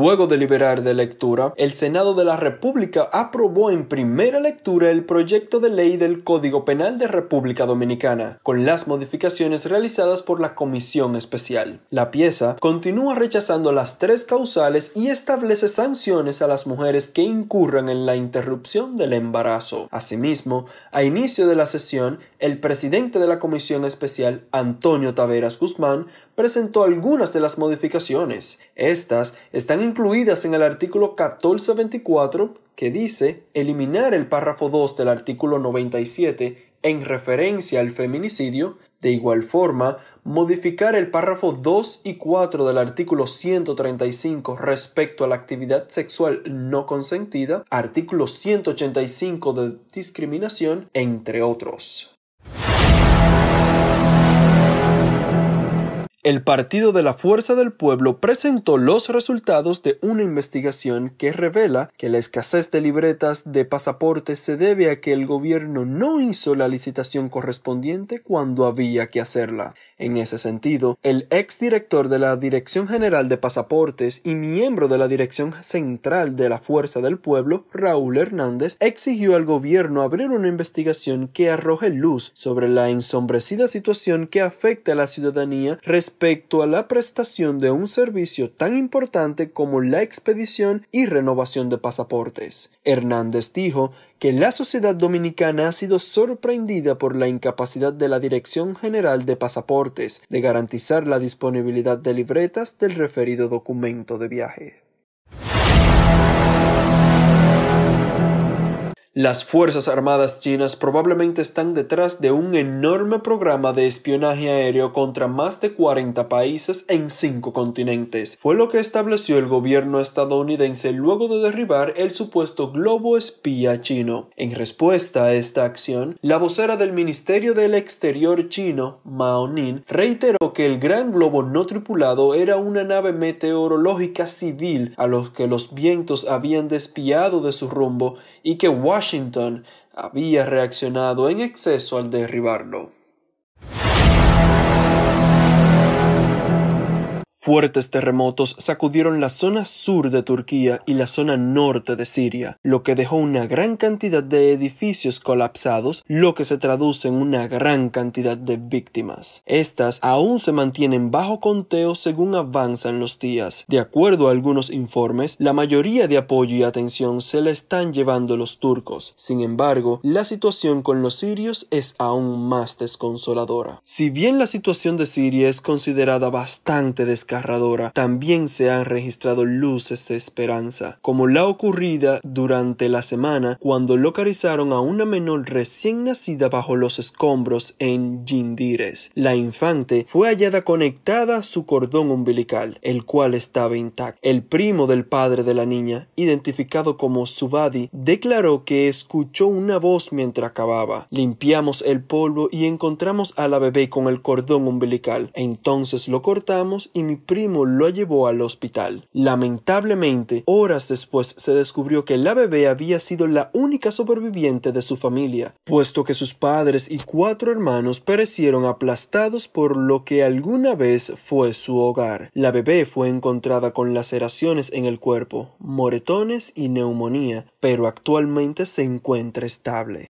Luego de liberar de lectura, el Senado de la República aprobó en primera lectura el proyecto de ley del Código Penal de República Dominicana, con las modificaciones realizadas por la Comisión Especial. La pieza continúa rechazando las tres causales y establece sanciones a las mujeres que incurran en la interrupción del embarazo. Asimismo, a inicio de la sesión, el presidente de la Comisión Especial, Antonio Taveras Guzmán, presentó algunas de las modificaciones. Estas están incluidas en el artículo 1424 que dice eliminar el párrafo 2 del artículo 97 en referencia al feminicidio, de igual forma, modificar el párrafo 2 y 4 del artículo 135 respecto a la actividad sexual no consentida, artículo 185 de discriminación, entre otros. El Partido de la Fuerza del Pueblo presentó los resultados de una investigación que revela que la escasez de libretas de pasaportes se debe a que el gobierno no hizo la licitación correspondiente cuando había que hacerla. En ese sentido, el exdirector de la Dirección General de Pasaportes y miembro de la Dirección Central de la Fuerza del Pueblo, Raúl Hernández, exigió al gobierno abrir una investigación que arroje luz sobre la ensombrecida situación que afecta a la ciudadanía respecto respecto a la prestación de un servicio tan importante como la expedición y renovación de pasaportes. Hernández dijo que la sociedad dominicana ha sido sorprendida por la incapacidad de la Dirección General de Pasaportes de garantizar la disponibilidad de libretas del referido documento de viaje. Las Fuerzas Armadas chinas probablemente están detrás de un enorme programa de espionaje aéreo contra más de 40 países en cinco continentes. Fue lo que estableció el gobierno estadounidense luego de derribar el supuesto globo espía chino. En respuesta a esta acción, la vocera del Ministerio del Exterior chino, Mao Ning, reiteró que el gran globo no tripulado era una nave meteorológica civil a los que los vientos habían despiado de su rumbo y que Washington Washington había reaccionado en exceso al derribarlo. Fuertes terremotos sacudieron la zona sur de Turquía y la zona norte de Siria, lo que dejó una gran cantidad de edificios colapsados, lo que se traduce en una gran cantidad de víctimas. Estas aún se mantienen bajo conteo según avanzan los días. De acuerdo a algunos informes, la mayoría de apoyo y atención se la están llevando los turcos. Sin embargo, la situación con los sirios es aún más desconsoladora. Si bien la situación de Siria es considerada bastante descarada, también se han registrado luces de esperanza, como la ocurrida durante la semana cuando localizaron a una menor recién nacida bajo los escombros en Jindires. La infante fue hallada conectada a su cordón umbilical, el cual estaba intacto. El primo del padre de la niña, identificado como Subadi, declaró que escuchó una voz mientras acababa. Limpiamos el polvo y encontramos a la bebé con el cordón umbilical. Entonces lo cortamos y mi primo lo llevó al hospital. Lamentablemente, horas después se descubrió que la bebé había sido la única sobreviviente de su familia, puesto que sus padres y cuatro hermanos perecieron aplastados por lo que alguna vez fue su hogar. La bebé fue encontrada con laceraciones en el cuerpo, moretones y neumonía, pero actualmente se encuentra estable.